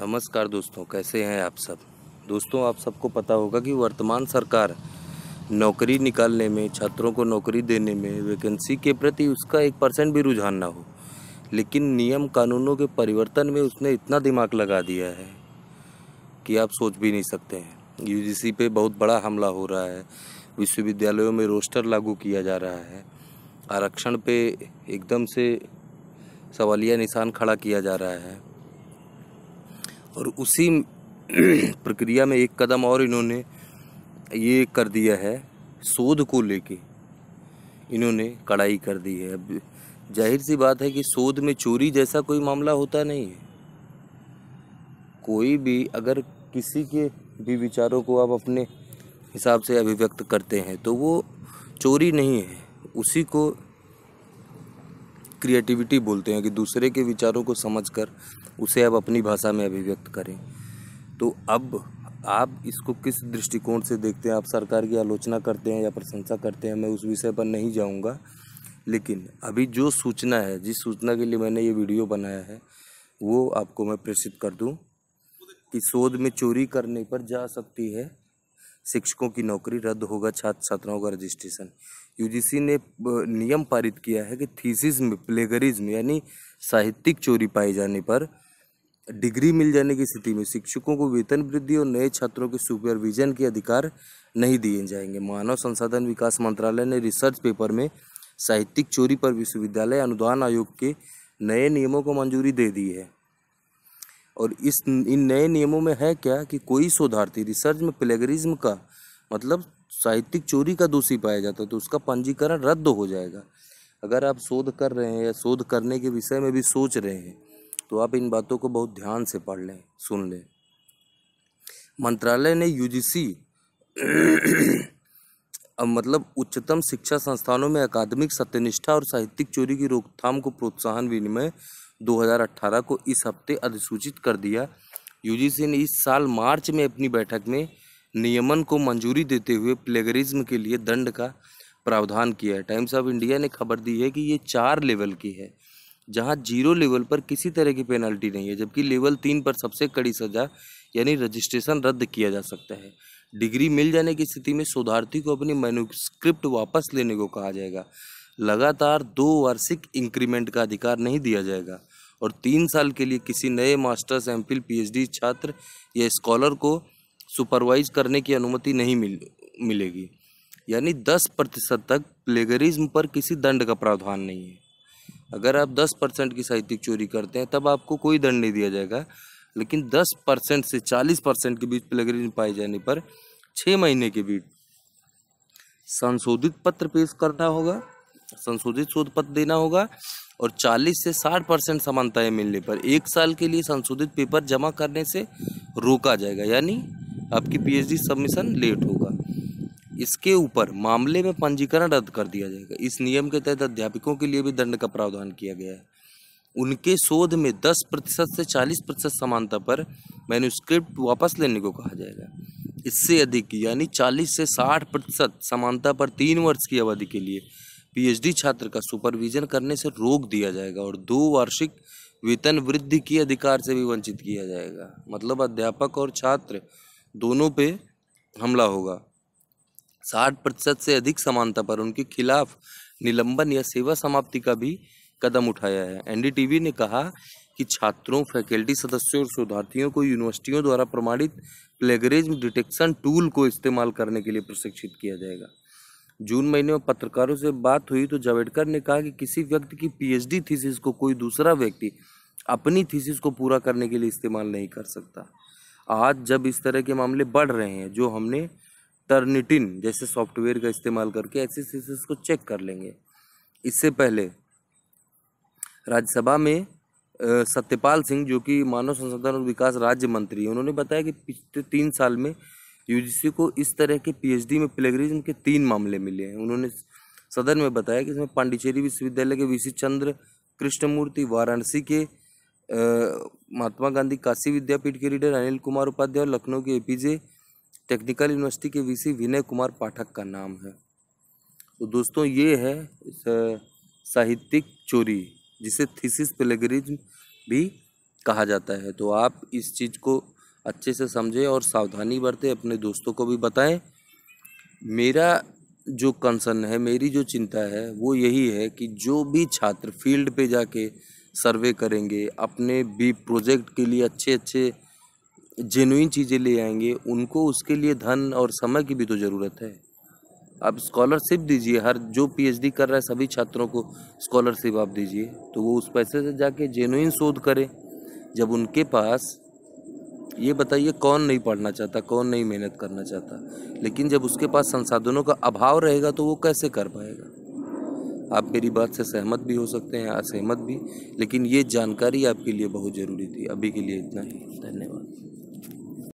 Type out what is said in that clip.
नमस्कार दोस्तों कैसे हैं आप सब दोस्तों आप सबको पता होगा कि वर्तमान सरकार नौकरी निकालने में छात्रों को नौकरी देने में वैकेंसी के प्रति उसका एक परसेंट भी रुझान ना हो लेकिन नियम कानूनों के परिवर्तन में उसने इतना दिमाग लगा दिया है कि आप सोच भी नहीं सकते हैं यूजीसी पे बहुत बड़ा हमला हो रहा है विश्वविद्यालयों में रोस्टर लागू किया जा रहा है आरक्षण पे एकदम से सवालिया निशान खड़ा किया जा रहा है और उसी प्रक्रिया में एक कदम और इन्होंने ये कर दिया है शोध को लेके इन्होंने कड़ाई कर दी है अब जाहिर सी बात है कि शोध में चोरी जैसा कोई मामला होता नहीं है कोई भी अगर किसी के भी विचारों को आप अपने हिसाब से अभिव्यक्त करते हैं तो वो चोरी नहीं है उसी को क्रिएटिविटी बोलते हैं कि दूसरे के विचारों को समझकर उसे अब अपनी भाषा में अभिव्यक्त करें तो अब आप इसको किस दृष्टिकोण से देखते हैं आप सरकार की आलोचना करते हैं या प्रशंसा करते हैं मैं उस विषय पर नहीं जाऊंगा लेकिन अभी जो सूचना है जिस सूचना के लिए मैंने ये वीडियो बनाया है वो आपको मैं प्रेषित कर दूं कि शोध में चोरी करने पर जा सकती है शिक्षकों की नौकरी रद्द होगा छात्र छात्राओं का रजिस्ट्रेशन यूजीसी ने नियम पारित किया है कि थीसिस में प्लेगरिज्म यानी साहित्यिक चोरी पाए जाने पर डिग्री मिल जाने की स्थिति में शिक्षकों को वेतन वृद्धि और नए छात्रों के सुपरविजन के अधिकार नहीं दिए जाएंगे मानव संसाधन विकास मंत्रालय ने रिसर्च पेपर में साहित्यिक चोरी पर विश्वविद्यालय अनुदान आयोग के नए नियमों को मंजूरी दे दी है और इस इन नए नियमों में है क्या कि कोई शोधार्थी रिसर्च में प्लेगरिज्म का मतलब साहित्यिक चोरी का दोषी पाया जाता है तो उसका पंजीकरण रद्द हो जाएगा अगर आप शोध कर रहे हैं या शोध करने के विषय में भी सोच रहे हैं तो आप इन बातों को बहुत ध्यान से पढ़ लें सुन लें मंत्रालय ने यूजीसी मतलब उच्चतम शिक्षा संस्थानों में अकादमिक सत्यनिष्ठा और साहित्यिक चोरी की रोकथाम को प्रोत्साहन विनिमय 2018 को इस हफ्ते अधिसूचित कर दिया यूजीसी ने इस साल मार्च में अपनी बैठक में नियमन को मंजूरी देते हुए प्लेगरिज्म के लिए दंड का प्रावधान किया है टाइम्स ऑफ इंडिया ने खबर दी है कि ये चार लेवल की है जहां जीरो लेवल पर किसी तरह की पेनल्टी नहीं है जबकि लेवल तीन पर सबसे कड़ी सजा यानी रजिस्ट्रेशन रद्द किया जा सकता है डिग्री मिल जाने की स्थिति में शोधार्थी को अपनी मेनुस्क्रिप्ट वापस लेने को कहा जाएगा लगातार दो वार्षिक इंक्रीमेंट का अधिकार नहीं दिया जाएगा और तीन साल के लिए किसी नए मास्टर्स एम फिल छात्र या स्कॉलर को सुपरवाइज करने की अनुमति नहीं मिल मिलेगी यानी दस प्रतिशत तक प्लेगरिज्म पर किसी दंड का प्रावधान नहीं है अगर आप दस परसेंट की साहित्यिक चोरी करते हैं तब आपको कोई दंड नहीं दिया जाएगा लेकिन दस परसेंट से चालीस परसेंट के बीच प्लेगरिज्म पाए जाने पर छः महीने के बीच संशोधित पत्र पेश करना होगा संशोधित शोध पत्र देना होगा और 40 से 60 परसेंट समानताएं मिलने पर एक साल के लिए संशोधित पेपर जमा करने से रोका जाएगा यानी आपकी पीएचडी सबमिशन लेट इसके ऊपर मामले में पंजीकरण रद्द कर दिया जाएगा इस नियम के तहत अध्यापकों के लिए भी दंड का प्रावधान किया गया है उनके शोध में 10 प्रतिशत से 40 प्रतिशत समानता पर मैन्यूस्क्रिप्ट वापस लेने को कहा जाएगा इससे अधिक यानी 40 से 60 प्रतिशत समानता पर तीन वर्ष की अवधि के लिए पीएचडी छात्र का सुपरविजन करने से रोक दिया जाएगा और दो वार्षिक वेतन वृद्धि के अधिकार से भी वंचित किया जाएगा मतलब अध्यापक और छात्र दोनों पे हमला होगा साठ प्रतिशत से अधिक समानता पर उनके खिलाफ निलंबन या सेवा समाप्ति का भी कदम उठाया है एनडीटीवी ने कहा कि छात्रों फैकल्टी सदस्यों और शोधार्थियों को यूनिवर्सिटियों द्वारा प्रमाणित प्लेगरेज डिटेक्शन टूल को इस्तेमाल करने के लिए प्रशिक्षित किया जाएगा जून महीने में पत्रकारों से बात हुई तो जावेडकर ने कहा कि किसी व्यक्ति की पीएचडी थीसिस को कोई दूसरा व्यक्ति अपनी थीसिस को पूरा करने के लिए इस्तेमाल नहीं कर सकता आज जब इस तरह के मामले बढ़ रहे हैं जो हमने टर्निटिन जैसे सॉफ्टवेयर का इस्तेमाल करके ऐसे स्थितिज को चेक कर लेंगे इससे पहले राज्यसभा में सत्यपाल सिंह जो कि मानव संसाधन और विकास राज्य मंत्री हैं उन्होंने बताया कि पिछले तीन साल में यूजीसी को इस तरह के पीएचडी में प्लेगरिज्म के तीन मामले मिले हैं उन्होंने सदन में बताया कि इसमें पांडिचेरी विश्वविद्यालय के वी चंद्र कृष्णमूर्ति वाराणसी के महात्मा गांधी काशी विद्यापीठ के रीडर अनिल कुमार उपाध्याय और लखनऊ के एपीजे टेक्निकल यूनिवर्सिटी के वीसी विनय कुमार पाठक का नाम है तो दोस्तों ये है साहित्यिक चोरी जिसे थीसिस पेलेगरिज्म भी कहा जाता है तो आप इस चीज़ को अच्छे से समझें और सावधानी बरतें अपने दोस्तों को भी बताएं मेरा जो कंसर्न है मेरी जो चिंता है वो यही है कि जो भी छात्र फील्ड पे जाके सर्वे करेंगे अपने भी प्रोजेक्ट के लिए अच्छे अच्छे जेनुइन चीज़ें ले आएंगे उनको उसके लिए धन और समय की भी तो ज़रूरत है आप स्कॉलरशिप दीजिए हर जो पीएचडी कर रहा है सभी छात्रों को स्कॉलरशिप आप दीजिए तो वो उस पैसे से जाके जेनुइन शोध करें जब उनके पास ये बताइए कौन नहीं पढ़ना चाहता कौन नहीं मेहनत करना चाहता लेकिन जब उसके पास संसाधनों का अभाव रहेगा तो वो कैसे कर पाएगा आप मेरी बात से सहमत भी हो सकते हैं असहमत भी लेकिन ये जानकारी आपके लिए बहुत ज़रूरी थी अभी के लिए इतना ही धन्यवाद